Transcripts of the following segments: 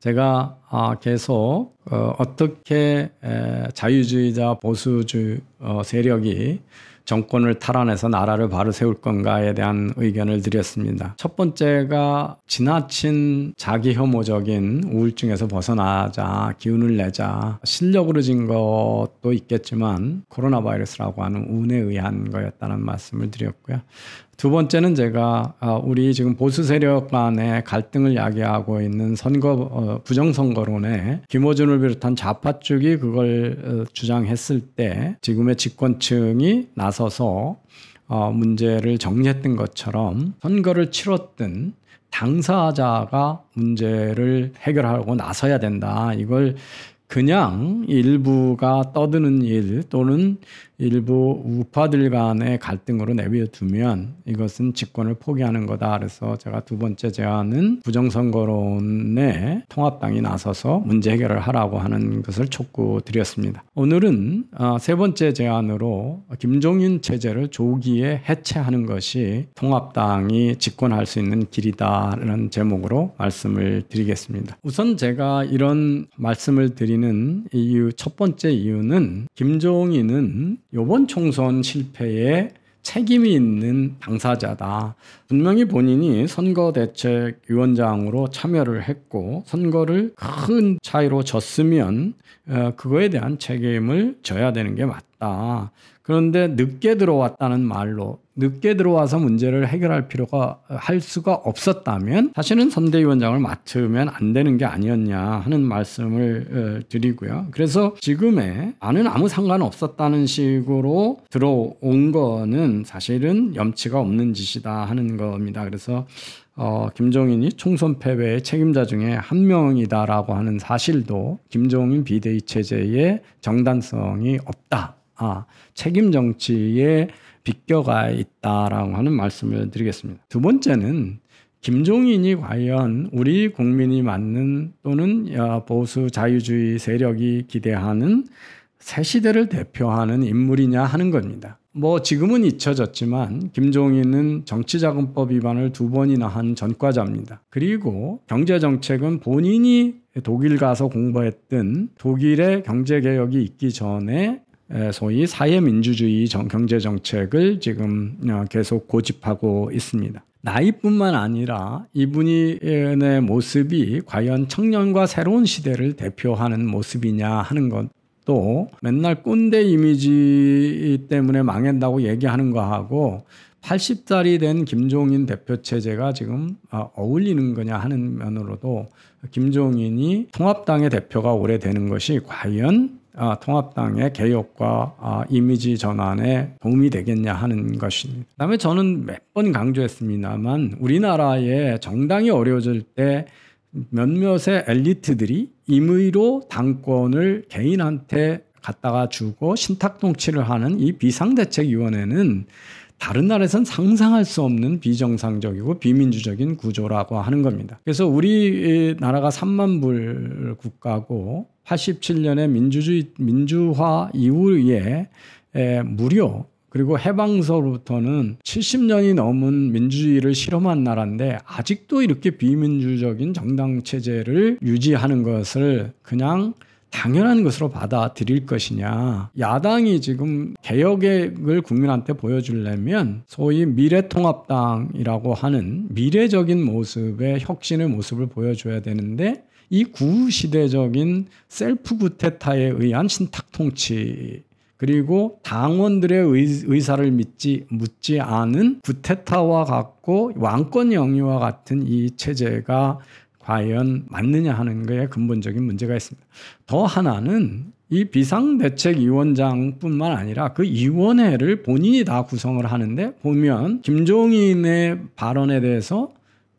제가 아, 계속 어, 어떻게 자유주의자 보수주의 어, 세력이 정권을 탈환해서 나라를 바로 세울 건가에 대한 의견을 드렸습니다. 첫 번째가 지나친 자기 혐오적인 우울증에서 벗어나자, 기운을 내자, 실력으로 진 것도 있겠지만 코로나 바이러스라고 하는 운에 의한 거였다는 말씀을 드렸고요. 두 번째는 제가 아, 우리 지금 보수 세력 간의 갈등을 야기하고 있는 선거 어, 부정선거론에 김호준을 비롯한 좌파 쪽이 그걸 어, 주장했을 때 지금의 집권층이 나서서 어, 문제를 정리했던 것처럼 선거를 치렀던 당사자가 문제를 해결하고 나서야 된다. 이걸 그냥 일부가 떠드는 일 또는 일부 우파들 간의 갈등으로 내비려두면 이것은 집권을 포기하는 거다. 그래서 제가 두 번째 제안은 부정선거론에 통합당이 나서서 문제 해결을 하라고 하는 것을 촉구드렸습니다. 오늘은 아, 세 번째 제안으로 김종인 체제를 조기에 해체하는 것이 통합당이 집권할 수 있는 길이다라는 제목으로 말씀을 드리겠습니다. 우선 제가 이런 말씀을 드리는 이유 첫 번째 이유는 김종인은 요번 총선 실패에 책임이 있는 당사자다. 분명히 본인이 선거대책위원장으로 참여를 했고 선거를 큰 차이로 졌으면 어, 그거에 대한 책임을 져야 되는 게 맞다. 그런데 늦게 들어왔다는 말로 늦게 들어와서 문제를 해결할 필요가 할 수가 없었다면 사실은 선대위원장을 맡으면 안 되는 게 아니었냐 하는 말씀을 어, 드리고요. 그래서 지금의 나는 아무 상관 없었다는 식으로 들어온 거는 사실은 염치가 없는 짓이다 하는 겁니다. 그래서 어, 김종인이 총선 패배의 책임자 중에 한 명이다라고 하는 사실도 김종인 비대위 체제의 정당성이 없다. 아, 책임 정치에 빗겨가 있다라고 하는 말씀을 드리겠습니다. 두 번째는 김종인이 과연 우리 국민이 맞는 또는 어, 보수 자유주의 세력이 기대하는 새 시대를 대표하는 인물이냐 하는 겁니다. 뭐 지금은 잊혀졌지만 김종인은 정치자금법 위반을 두 번이나 한 전과자입니다. 그리고 경제정책은 본인이 독일 가서 공부했던 독일의 경제개혁이 있기 전에 소위 사회민주주의 경제 정책을 지금 어, 계속 고집하고 있습니다. 나이뿐만 아니라 이분의 모습이 과연 청년과 새로운 시대를 대표하는 모습이냐 하는 것. 또 맨날 꼰대 이미지 때문에 망한다고 얘기하는 거하고 80살이 된 김종인 대표 체제가 지금 어, 어울리는 거냐 하는 면으로도 김종인이 통합당의 대표가 오래 되는 것이 과연 아, 통합당의 개혁과 아, 이미지 전환에 도움이 되겠냐 하는 것입니다. 그다음에 저는 몇 번 강조했습니다만 우리나라의 정당이 어려워질 때 몇몇의 엘리트들이 임의로 당권을 개인한테 갖다가 주고 신탁 통치를 하는 이 비상대책위원회는 다른 나라에선 상상할 수 없는 비정상적이고 비민주적인 구조라고 하는 겁니다. 그래서 우리 나라가 3만 불 국가고 87년에 민주주의 민주화 이후에 에, 무료 그리고 해방서부터는 70년이 넘은 민주주의를 실험한 나라인데 아직도 이렇게 비민주적인 정당 체제를 유지하는 것을 그냥 당연한 것으로 받아들일 것이냐. 야당이 지금 개혁을 국민한테 보여주려면 소위 미래통합당이라고 하는 미래적인 모습의 혁신의 모습을 보여줘야 되는데 이 구시대적인 셀프 구테타에 의한 신탁 통치 그리고 당원들의 의, 사를 믿지 묻지 않은 구테타와 같고 왕권 영유와 같은 이 체제가 과연 맞느냐 하는 것에 근본적인 문제가 있습니다. 더 하나는 이 비상대책위원장뿐만 아니라 그 위원회를 본인이 다 구성을 하는데 보면 김종인의 발언에 대해서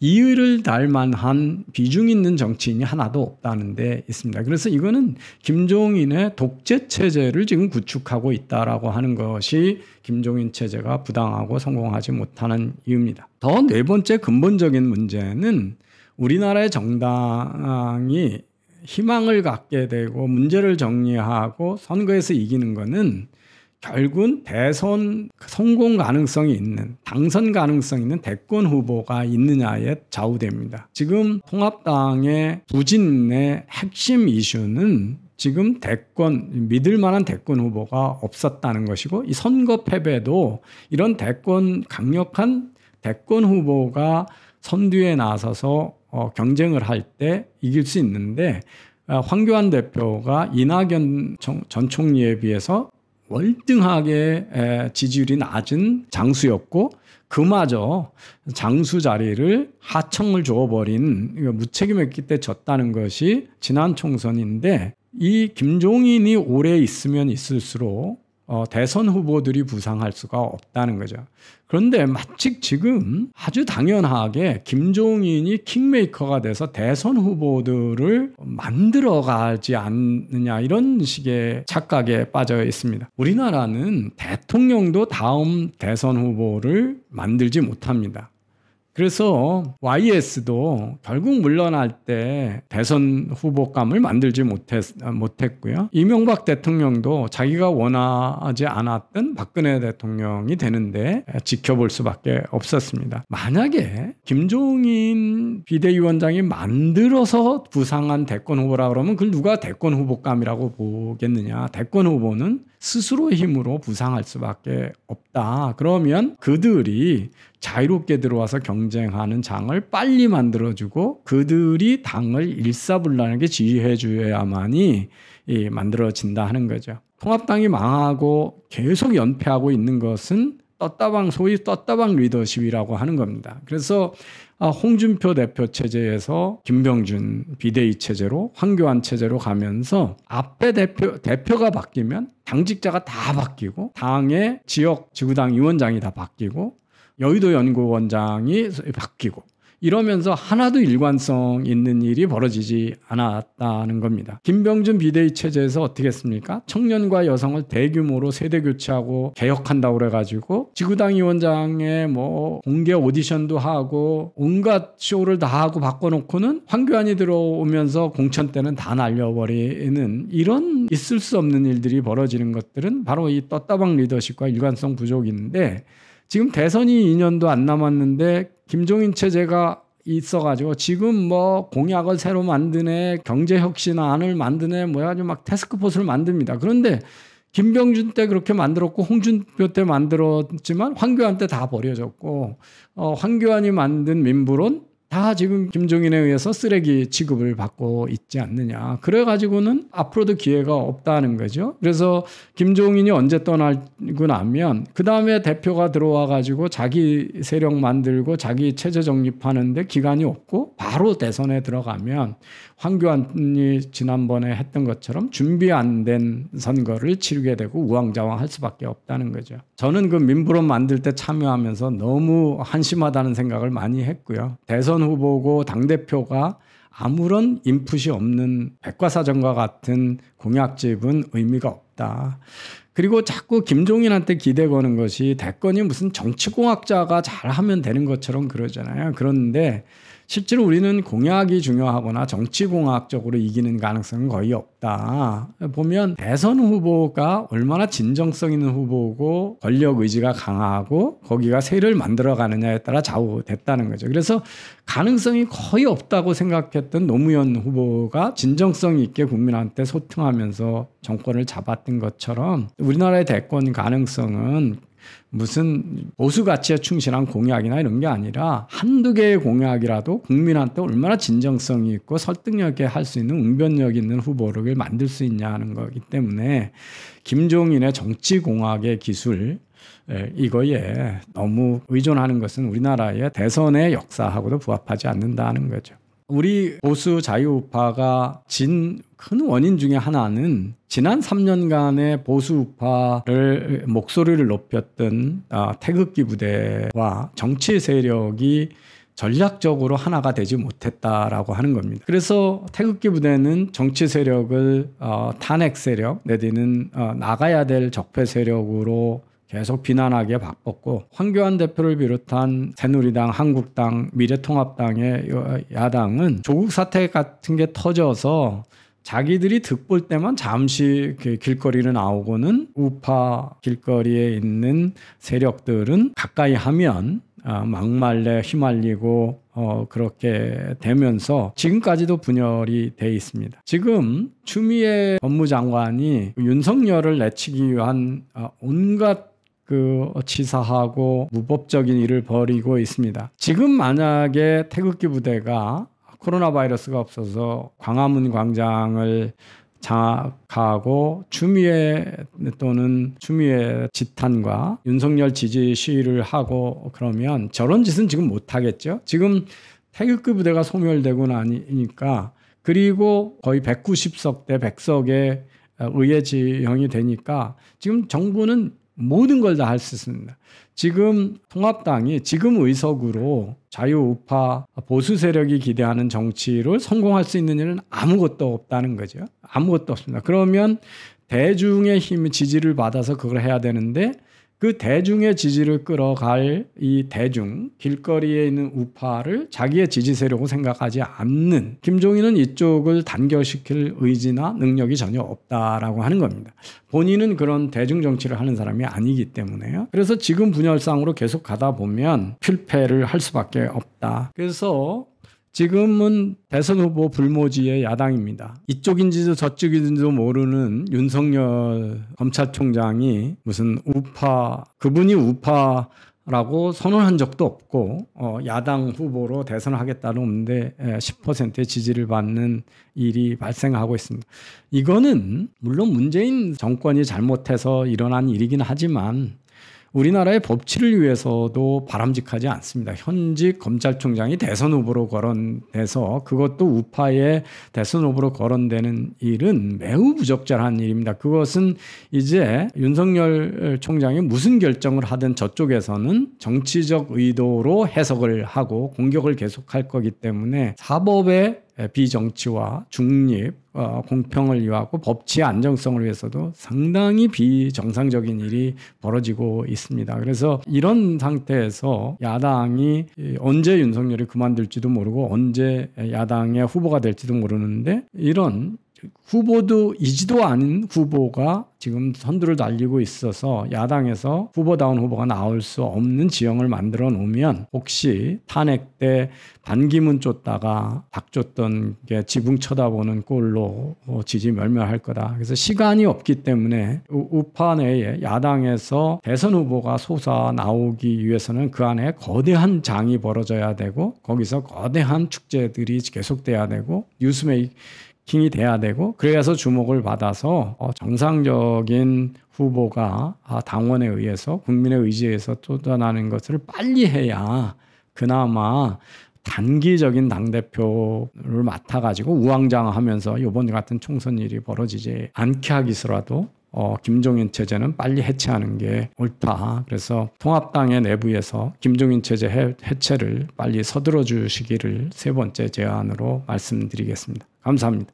이의를 달 만한 비중 있는 정치인이 하나도 없다는 데 있습니다. 그래서 이거는 김종인의 독재 체제를 지금 구축하고 있다라고 하는 것이 김종인 체제가 부당하고 성공하지 못하는 이유입니다. 더 네 번째 근본적인 문제는 우리나라의 정당이 희망을 갖게 되고 문제를 정리하고 선거에서 이기는 것은 결국은 대선 성공 가능성이 있는 당선 가능성 이 있는 대권 후보가 있느냐에 좌우됩니다. 지금 통합당의 부진의 핵심 이슈는 지금 대권 믿을 만한 대권 후보가 없었다는 것이고 이 선거 패배도 이런 대권 강력한 대권 후보가 선두에 나서서 어, 경쟁을 할 때 이길 수 있는데 어, 황교안 대표가 이낙연 총, 전 총리에 비해서 월등하게 에, 지지율이 낮은 장수였고 그마저 장수 자리를 하청을 줘버린 무책임했기 때 졌다는 것이 지난 총선인데 이 김종인이 오래 있으면 있을수록 어, 대선 후보들이 부상할 수가 없다는 거죠. 그런데 마치 지금 아주 당연하게 김종인이 킹메이커가 돼서 대선 후보들을 만들어 가지 않느냐 이런 식의 착각에 빠져 있습니다. 우리나라는 대통령도 다음 대선 후보를 만들지 못합니다. 그래서 YS도 결국 물러날 때 대선 후보감을 만들지 못했, 못했고요. 이명박 대통령도 자기가 원하지 않았던 박근혜 대통령이 되는데 지켜볼 수밖에 없었습니다. 만약에 김종인 비대위원장이 만들어서 부상한 대권 후보라 그러면 그걸 누가 대권 후보감이라고 보겠느냐. 대권 후보는 스스로 힘으로 부상할 수밖에 없다. 그러면 그들이 자유롭게 들어와서 경쟁하는 장을 빨리 만들어주고 그들이 당을 일사불란하게 지휘해줘야만이 만들어진다 하는 거죠. 통합당이 망하고 계속 연패하고 있는 것은 떴다방 소위 떴다방 리더십이라고 하는 겁니다. 그래서 아, 홍준표 대표 체제에서 김병준 비대위 체제로 황교안 체제로 가면서 앞에 대표 대표가 바뀌면 당직자가 다 바뀌고 당의 지역 지구당 위원장이 다 바뀌고 여의도 연구원장이 바뀌고 이러면서 하나도 일관성 있는 일이 벌어지지 않았다는 겁니다. 김병준 비대위 체제에서 어떻게 했습니까? 청년과 여성을 대규모로 세대 교체하고 개혁한다고 그래가지고 지구당 위원장의 뭐 공개 오디션도 하고 온갖 쇼를 다 하고 바꿔놓고는 황교안이 들어오면서 공천 때는 다 날려버리는 이런 있을 수 없는 일들이 벌어지는 것들은 바로 이 떴다방 리더십과 일관성 부족인데 지금 대선이 2년도 안 남았는데 김종인 체제가 있어가지고 지금 뭐 공약을 새로 만드네 경제 혁신안을 만드네 뭐 해가지고 막 테스크포스를 만듭니다. 그런데 김병준 때 그렇게 만들었고 홍준표 때 만들었지만 황교안 때 다 버려졌고 어, 황교안이 만든 민부론 다 지금 김종인에 의해서 쓰레기 취급을 받고 있지 않느냐. 그래가지고는 앞으로도 기회가 없다는 거죠. 그래서 김종인이 언제 떠나고 나면 그 다음에 대표가 들어와가지고 자기 세력 만들고 자기 체제 정립하는데 기간이 없고 바로 대선에 들어가면 황교안이 지난번에 했던 것처럼 준비 안 된 선거를 치르게 되고 우왕좌왕 할 수밖에 없다는 거죠. 저는 그 민부론 만들 때 참여하면서 너무 한심하다는 생각을 많이 했고요. 대선 후보고 당대표가 아무런 인풋이 없는 백과사전과 같은 공약집은 의미가 없다. 그리고 자꾸 김종인한테 기대 거는 것이 대권이 무슨 정치공학자가 잘하면 되는 것처럼 그러잖아요. 그런데 실제로 우리는 공약이 중요하거나 정치공학적으로 이기는 가능성은 거의 없다. 보면 대선 후보가 얼마나 진정성 있는 후보고 권력 의지가 강하고 거기가 세를 만들어 가느냐에 따라 좌우됐다는 거죠. 그래서 가능성이 거의 없다고 생각했던 노무현 후보가 진정성 있게 국민한테 소통하면서 정권을 잡았던 것처럼 우리나라의 대권 가능성은 무슨 보수 가치에 충실한 공약이나 이런 게 아니라 한두 개의 공약이라도 국민한테 얼마나 진정성이 있고 설득력 있게 할수 있는 응변력 있는 후보를 만들 수 있냐는 거기 때문에 김종인의 정치 공학의 기술 이거에 너무 의존하는 것은 우리나라의 대선의 역사하고도 부합하지 않는다는 거죠. 우리 보수 자유우파가 진 큰 원인 중의 하나는 지난 3년간의 보수우파를 목소리를 높였던 아, 태극기 부대와 정치 세력이 전략적으로 하나가 되지 못했다라고 하는 겁니다. 그래서 태극기 부대는 정치 세력을 어, 탄핵 세력 내지는 어, 나가야 될 적폐 세력으로 계속 비난하게 바꿨고 황교안 대표를 비롯한 새누리당, 한국당, 미래통합당의 야당은 조국 사태 같은 게 터져서 자기들이 득볼 때만 잠시 길거리를 나오고는 우파 길거리에 있는 세력들은 가까이 하면 어, 막말래 휘말리고 어, 그렇게 되면서 지금까지도 분열이 돼 있습니다. 지금 추미애 법무장관이 윤석열을 내치기 위한 어, 온갖 그 치사하고 무법적인 일을 벌이고 있습니다. 지금 만약에 태극기 부대가 코로나 바이러스가 없어서 광화문 광장을 장악하고 추미애 또는 추미애 지탄과 윤석열 지지 시위를 하고 그러면 저런 짓은 지금 못 하겠죠. 지금 태극기 부대가 소멸되고 나니까 그리고 거의 190석 대 100석의 의회 지형이 되니까 지금 정부는 모든 걸 다 할 수 있습니다. 지금 통합당이 지금 의석으로 자유우파 보수 세력이 기대하는 정치를 성공할 수 있는 일은 아무것도 없다는 거죠. 아무것도 없습니다. 그러면 대중의 힘 지지를 받아서 그걸 해야 되는데 그 대중의 지지를 끌어갈 이 대중, 길거리에 있는 우파를 자기의 지지 세력으로 생각하지 않는 김종인은 이쪽을 단결시킬 의지나 능력이 전혀 없다라고 하는 겁니다. 본인은 그런 대중 정치를 하는 사람이 아니기 때문에요. 그래서 지금 분열상으로 계속 가다 보면 필패를 할 수밖에 없다. 그래서 지금은 대선 후보 불모지의 야당입니다. 이쪽인지도 저쪽인지도 모르는 윤석열 검찰총장이 무슨 우파, 그분이 우파라고 선언한 적도 없고, 어, 야당 후보로 대선 하겠다는 없는데 10%의 지지를 받는 일이 발생하고 있습니다. 이거는 물론 문재인 정권이 잘못해서 일어난 일이긴 하지만 우리나라의 법치를 위해서도 바람직하지 않습니다. 현직 검찰총장이 대선 후보로 거론돼서 그것도 우파의 대선 후보로 거론되는 일은 매우 부적절한 일입니다. 그것은 이제 윤석열 총장이 무슨 결정을 하든 저쪽에서는 정치적 의도로 해석을 하고 공격을 계속할 거기 때문에 사법의 예, 비정치와 중립, 어, 공평을 위하고 법치 안정성을 위해서도 상당히 비정상적인 일이 벌어지고 있습니다. 그래서 이런 상태에서 야당이 언제 윤석열이 그만둘지도 모르고 언제 야당의 후보가 될지도 모르는데 이런 후보도 이지도 않은 후보가 지금 선두를 달리고 있어서 야당에서 후보다운 후보가 나올 수 없는 지형을 만들어 놓으면 혹시 탄핵 때 반기문 쫓다가 박 쫓던 게 지붕 쳐다보는 꼴로 뭐 지지 멸멸할 거다. 그래서 시간이 없기 때문에 우파 내에 야당에서 대선 후보가 솟아 나오기 위해서는 그 안에 거대한 장이 벌어져야 되고 거기서 거대한 축제들이 계속돼야 되고 뉴스메이 킹이 돼야 되고 그래서 주목을 받아서 어, 정상적인 후보가 아, 당원에 의해서 국민의 의지에서 쫓아나는 것을 빨리 해야 그나마 단기적인 당대표를 맡아가지고 우왕좌왕하면서 이번 같은 총선 일이 벌어지지 않게 하기서라도 어, 김종인 체제는 빨리 해체하는 게 옳다. 그래서 통합당의 내부에서 김종인 체제 해체를 빨리 서둘러 주시기를 세 번째 제안으로 말씀드리겠습니다. 감사합니다.